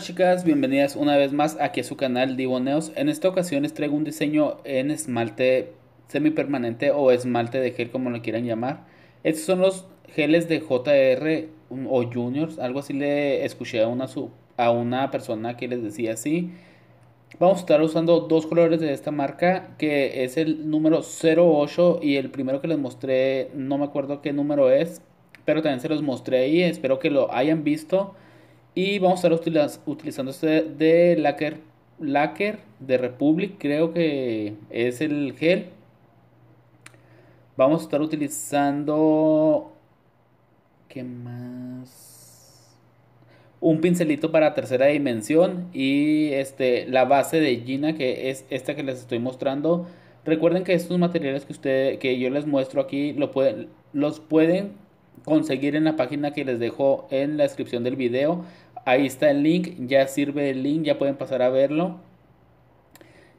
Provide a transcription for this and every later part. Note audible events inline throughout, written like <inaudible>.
chicas, bienvenidas una vez más aquí a su canal diboneos En esta ocasión les traigo un diseño en esmalte semipermanente o esmalte de gel como lo quieran llamar. Estos son los geles de JR o Juniors, algo así le escuché a una, a una persona que les decía así. Vamos a estar usando dos colores de esta marca que es el número 08 y el primero que les mostré no me acuerdo qué número es, pero también se los mostré y espero que lo hayan visto. Y vamos a estar utilizando este de Lacquer, de Republic, creo que es el gel. Vamos a estar utilizando... ¿Qué más? Un pincelito para tercera dimensión y este, la base de Gina, que es esta que les estoy mostrando. Recuerden que estos materiales que, que yo les muestro aquí lo pueden, los pueden conseguir en la página que les dejo en la descripción del video. Ahí está el link, ya sirve el link, ya pueden pasar a verlo.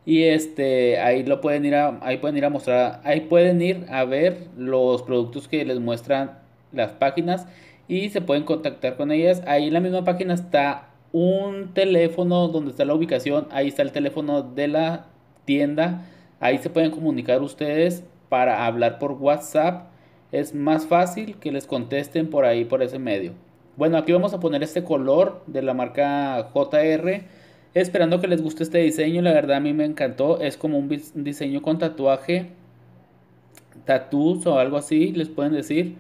Y este, ahí lo pueden ir a, ahí pueden ir a mostrar, ahí pueden ir a ver los productos que les muestran las páginas y se pueden contactar con ellas. Ahí en la misma página está un teléfono donde está la ubicación, ahí está el teléfono de la tienda, ahí se pueden comunicar ustedes para hablar por WhatsApp es más fácil que les contesten por ahí, por ese medio. Bueno, aquí vamos a poner este color de la marca JR. Esperando que les guste este diseño, la verdad a mí me encantó. Es como un diseño con tatuaje, tattoos o algo así, les pueden decir.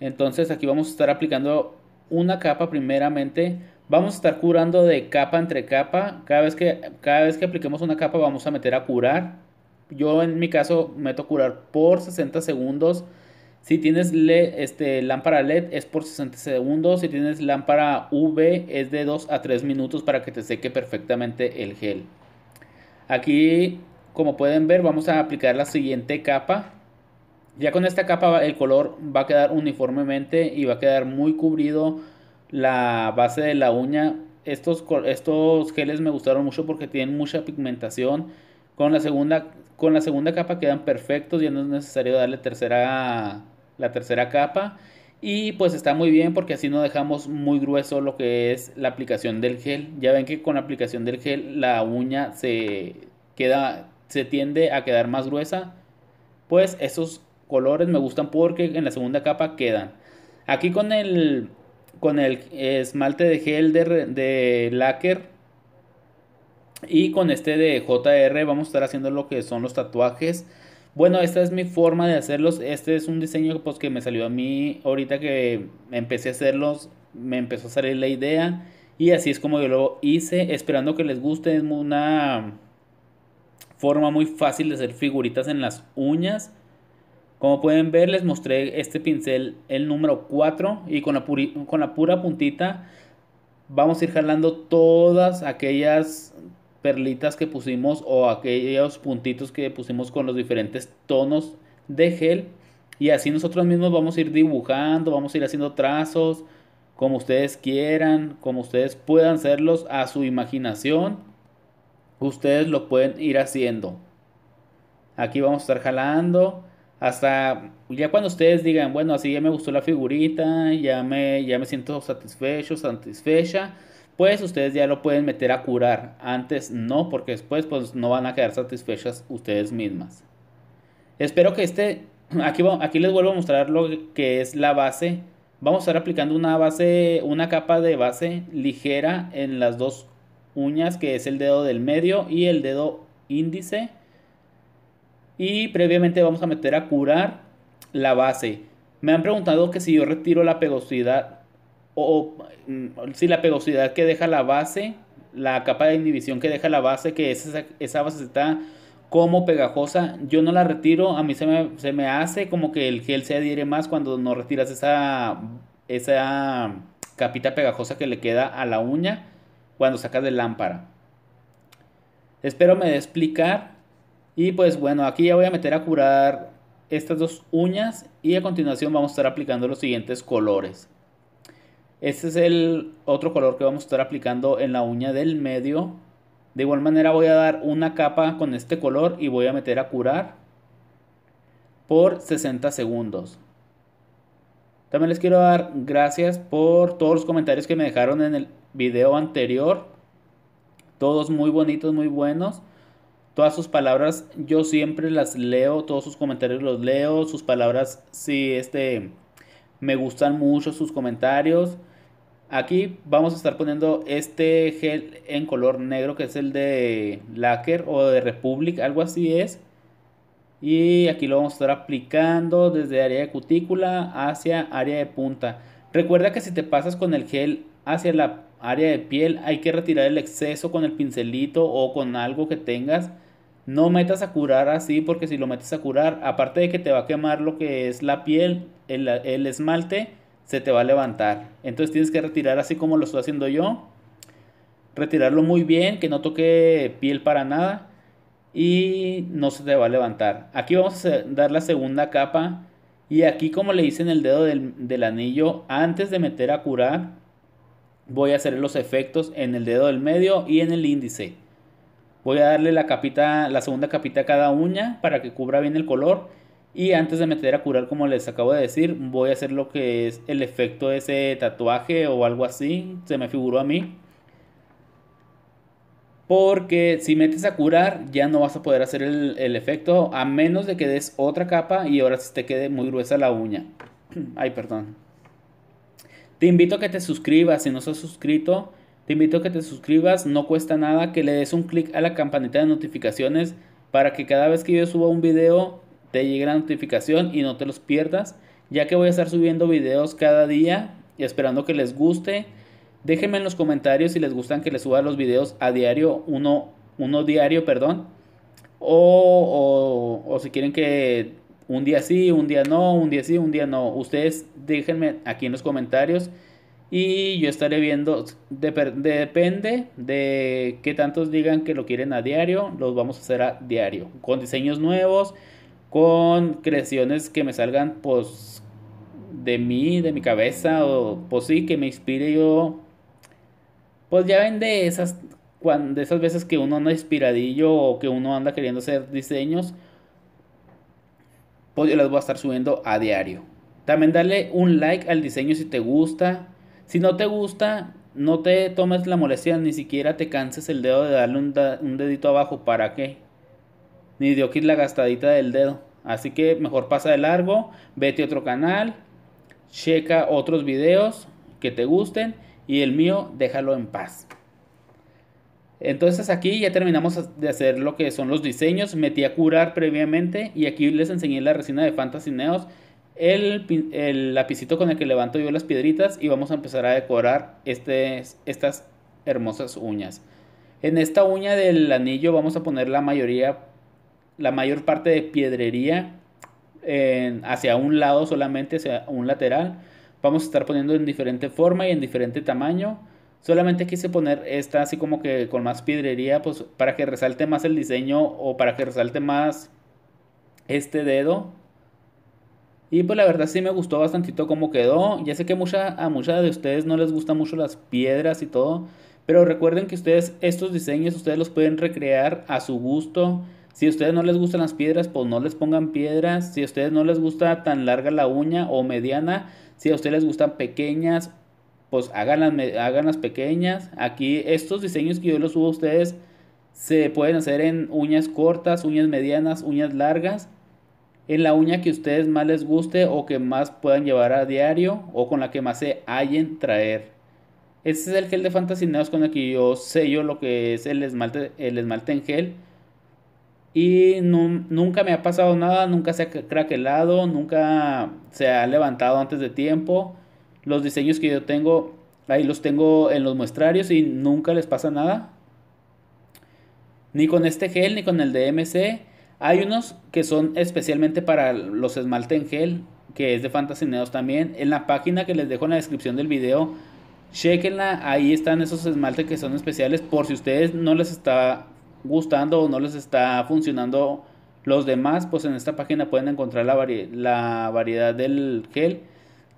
Entonces aquí vamos a estar aplicando una capa primeramente. Vamos a estar curando de capa entre capa. Cada vez que, cada vez que apliquemos una capa vamos a meter a curar. Yo en mi caso meto a curar por 60 segundos si tienes LED, este, lámpara LED es por 60 segundos. Si tienes lámpara UV es de 2 a 3 minutos para que te seque perfectamente el gel. Aquí, como pueden ver, vamos a aplicar la siguiente capa. Ya con esta capa el color va a quedar uniformemente y va a quedar muy cubrido la base de la uña. Estos, estos geles me gustaron mucho porque tienen mucha pigmentación. Con la segunda, con la segunda capa quedan perfectos y no es necesario darle tercera la tercera capa. Y pues está muy bien porque así no dejamos muy grueso lo que es la aplicación del gel. Ya ven que con la aplicación del gel la uña se queda, se tiende a quedar más gruesa. Pues esos colores me gustan porque en la segunda capa quedan. Aquí con el, con el esmalte de gel de, de y con este de JR vamos a estar haciendo lo que son los tatuajes bueno, esta es mi forma de hacerlos. Este es un diseño pues, que me salió a mí ahorita que empecé a hacerlos. Me empezó a salir la idea. Y así es como yo lo hice. Esperando que les guste. Es una forma muy fácil de hacer figuritas en las uñas. Como pueden ver, les mostré este pincel, el número 4. Y con la, con la pura puntita vamos a ir jalando todas aquellas perlitas que pusimos o aquellos puntitos que pusimos con los diferentes tonos de gel y así nosotros mismos vamos a ir dibujando, vamos a ir haciendo trazos como ustedes quieran, como ustedes puedan hacerlos a su imaginación. Ustedes lo pueden ir haciendo. Aquí vamos a estar jalando hasta ya cuando ustedes digan, bueno, así ya me gustó la figurita, ya me, ya me siento satisfecho, satisfecha pues ustedes ya lo pueden meter a curar. Antes no, porque después pues no van a quedar satisfechas ustedes mismas. Espero que este, aquí, aquí les vuelvo a mostrar lo que es la base. Vamos a estar aplicando una base, una capa de base ligera en las dos uñas que es el dedo del medio y el dedo índice. Y previamente vamos a meter a curar la base. Me han preguntado que si yo retiro la pegosidad o, mm, si la pegosidad que deja la base, la capa de inhibición que deja la base, que esa, base está como pegajosa, yo no la retiro, a mí se me, se me hace como que el gel se adhiere más cuando no retiras esa, esa capita pegajosa que le queda a la uña cuando sacas de lámpara. Espero me de explicar. Y pues bueno, aquí ya voy a meter a curar estas dos uñas y a continuación vamos a estar aplicando los siguientes colores. Este es el otro color que vamos a estar aplicando en la uña del medio. De igual manera voy a dar una capa con este color y voy a meter a curar por 60 segundos. También les quiero dar gracias por todos los comentarios que me dejaron en el video anterior. Todos muy bonitos, muy buenos. Todas sus palabras yo siempre las leo, todos sus comentarios los leo, sus palabras sí este me gustan mucho sus comentarios. Aquí vamos a estar poniendo este gel en color negro que es el de Lacker o de Republic, algo así es. Y aquí lo vamos a estar aplicando desde área de cutícula hacia área de punta. Recuerda que si te pasas con el gel hacia la área de piel hay que retirar el exceso con el pincelito o con algo que tengas. No metas a curar así porque si lo metes a curar, aparte de que te va a quemar lo que es la piel, el, el esmalte se te va a levantar. Entonces tienes que retirar así como lo estoy haciendo yo. Retirarlo muy bien, que no toque piel para nada. Y no se te va a levantar. Aquí vamos a dar la segunda capa. Y aquí como le hice en el dedo del, anillo, antes de meter a curar, voy a hacer los efectos en el dedo del medio y en el índice. Voy a darle la capita, la segunda capita a cada uña para que cubra bien el color y antes de meter a curar, como les acabo de decir, voy a hacer lo que es el efecto de ese tatuaje o algo así. Se me figuró a mí. Porque si metes a curar, ya no vas a poder hacer el, efecto. A menos de que des otra capa y ahora se te quede muy gruesa la uña. <clears throat> Ay, perdón. Te invito a que te suscribas. Si no has suscrito, te invito a que te suscribas. No cuesta nada que le des un clic a la campanita de notificaciones para que cada vez que yo suba un video te llegue la notificación y no te los pierdas, ya que voy a estar subiendo videos cada día y esperando que les guste. Déjenme en los comentarios si les gustan que les suba los videos a diario, uno, uno diario, perdón. O, si quieren que un día sí, un día no, un día sí, un día no. Ustedes déjenme aquí en los comentarios y yo estaré viendo, depende de qué tantos digan que lo quieren a diario, los vamos a hacer a diario, con diseños nuevos, con creaciones que me salgan pues de mí, de mi cabeza, o pues sí, que me inspire yo. Pues ya ven de esas, esas veces que uno anda inspiradillo o que uno anda queriendo hacer diseños, pues yo las voy a estar subiendo a diario. También dale un like al diseño si te gusta. Si no te gusta, no te tomes la molestia, ni siquiera te canses el dedo de darle un, un dedito abajo. ¿Para qué? Ni dio la gastadita del dedo. Así que mejor pasa de largo, vete a otro canal, checa otros videos que te gusten y el mío déjalo en paz. Entonces aquí ya terminamos de hacer lo que son los diseños. Metí a curar previamente y aquí les enseñé la resina de Fantasy Neos, el, lapicito con el que levanto yo las piedritas y vamos a empezar a decorar este, estas hermosas uñas. En esta uña del anillo vamos a poner la mayoría la mayor parte de piedrería hacia un lado solamente, hacia un lateral. Vamos a estar poniendo en diferente forma y en diferente tamaño. Solamente quise poner esta así como que con más piedrería, pues para que resalte más el diseño o para que resalte más este dedo. Y pues la verdad sí me gustó bastantito como quedó. Ya sé que mucha, a muchas de ustedes no les gustan mucho las piedras y todo. Pero recuerden que ustedes estos diseños ustedes los pueden recrear a su gusto. Si a ustedes no les gustan las piedras, pues no les pongan piedras. Si a ustedes no les gusta tan larga la uña o mediana, si a ustedes les gustan pequeñas, pues hagan las pequeñas. Aquí estos diseños que yo les subo a ustedes se pueden hacer en uñas cortas, uñas medianas, uñas largas. En la uña que a ustedes más les guste o que más puedan llevar a diario o con la que más se hallen traer. Este es el gel de Fantasy Neos con el que yo sello lo que es el esmalte, el esmalte en gel y nunca me ha pasado nada, nunca se ha craquelado, nunca se ha levantado antes de tiempo. Los diseños que yo tengo, ahí los tengo en los muestrarios y nunca les pasa nada. Ni con este gel, ni con el DMC. Hay unos que son especialmente para los esmalte en gel, que es de Neos también. En la página que les dejo en la descripción del video, chequenla, ahí están esos esmaltes que son especiales por si ustedes no les está gustando o no les está funcionando los demás, pues en esta página pueden encontrar la, la variedad del gel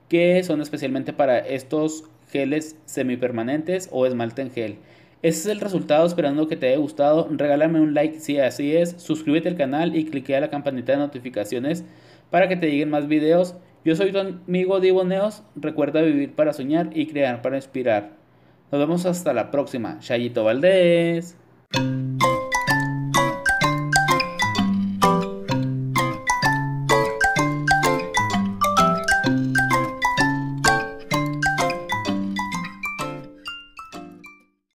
que son especialmente para estos geles semipermanentes o esmalte en gel. Ese es el resultado, esperando que te haya gustado. Regálame un like si así es, suscríbete al canal y a la campanita de notificaciones para que te lleguen más videos. Yo soy tu amigo Divo Neos, recuerda vivir para soñar y crear para inspirar. Nos vemos hasta la próxima. Chayito Valdés.